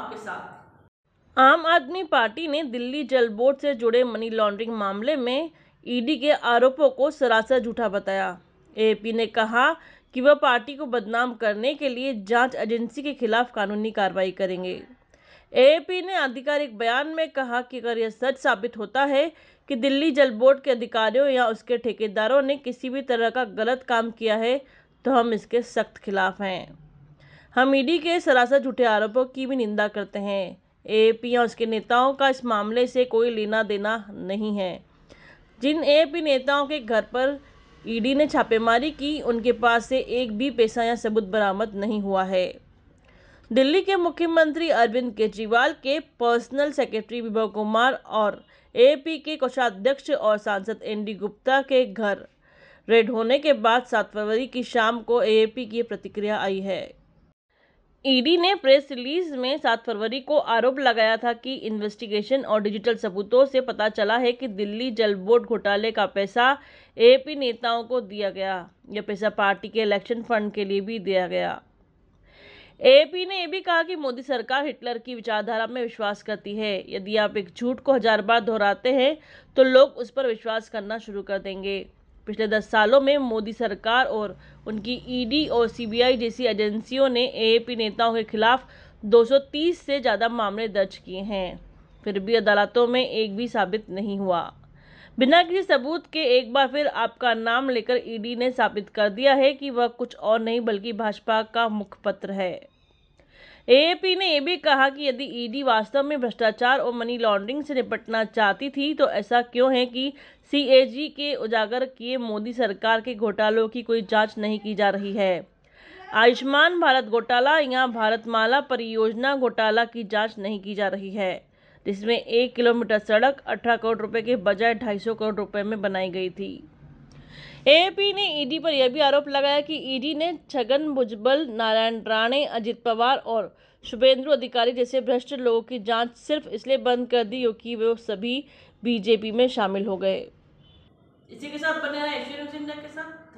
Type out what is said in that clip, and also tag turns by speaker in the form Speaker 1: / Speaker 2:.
Speaker 1: आपके साथ आम आदमी पार्टी ने दिल्ली जल बोर्ड से जुड़े मनी लॉन्ड्रिंग मामले में ईडी के आरोपों को सरासर झूठा बताया एपी ने कहा कि वह पार्टी को बदनाम करने के लिए जांच एजेंसी के खिलाफ कानूनी कार्रवाई करेंगे एएपी ने आधिकारिक बयान में कहा कि अगर यह सच साबित होता है कि दिल्ली जल बोर्ड के अधिकारियों या उसके ठेकेदारों ने किसी भी तरह का गलत काम किया है तो हम इसके सख्त खिलाफ हैं हम ईडी के सरासर झूठे आरोपों की भी निंदा करते हैं ए और उसके नेताओं का इस मामले से कोई लेना देना नहीं है जिन ए नेताओं के घर पर ईडी e ने छापेमारी की उनके पास से एक भी पैसा या सबूत बरामद नहीं हुआ है दिल्ली के मुख्यमंत्री अरविंद केजरीवाल के पर्सनल सेक्रेटरी विभव कुमार और एपी के कोषाध्यक्ष और सांसद एनडी गुप्ता के घर रेड होने के बाद सात फरवरी की शाम को एएपी की प्रतिक्रिया आई है ईडी ने प्रेस रिलीज में 7 फरवरी को आरोप लगाया था कि इन्वेस्टिगेशन और डिजिटल सबूतों से पता चला है कि दिल्ली जल बोर्ड घोटाले का पैसा एपी नेताओं को दिया गया यह पैसा पार्टी के इलेक्शन फंड के लिए भी दिया गया एपी ने यह भी कहा कि मोदी सरकार हिटलर की विचारधारा में विश्वास करती है यदि आप एक झूठ को हजार बार दोहराते हैं तो लोग उस पर विश्वास करना शुरू कर देंगे पिछले दस सालों में मोदी सरकार और उनकी ईडी e और सीबीआई जैसी एजेंसियों ने एएपी नेताओं के खिलाफ 230 से ज़्यादा मामले दर्ज किए हैं फिर भी अदालतों में एक भी साबित नहीं हुआ बिना किसी सबूत के एक बार फिर आपका नाम लेकर ईडी e ने साबित कर दिया है कि वह कुछ और नहीं बल्कि भाजपा का मुखपत्र है एएपी ने यह भी कहा कि यदि ईडी e वास्तव में भ्रष्टाचार और मनी लॉन्ड्रिंग से निपटना चाहती थी तो ऐसा क्यों है कि सीएजी के उजागर किए मोदी सरकार के घोटालों की कोई जांच नहीं की जा रही है आयुष्मान भारत घोटाला या भारतमाला परियोजना घोटाला की जांच नहीं की जा रही है जिसमें एक किलोमीटर सड़क अठारह करोड़ रुपए के बजाय ढाई सौ करोड़ रुपए में बनाई गई थी एपी ने ईडी e पर यह भी आरोप लगाया कि ईडी e ने छगन भुजबल नारायण राणे अजित पवार और शुभेंदु अधिकारी जैसे भ्रष्ट लोगों की जांच सिर्फ इसलिए बंद कर दी क्योंकि वे सभी बीजेपी में शामिल हो गए इसी के साथ बने रहे के साथ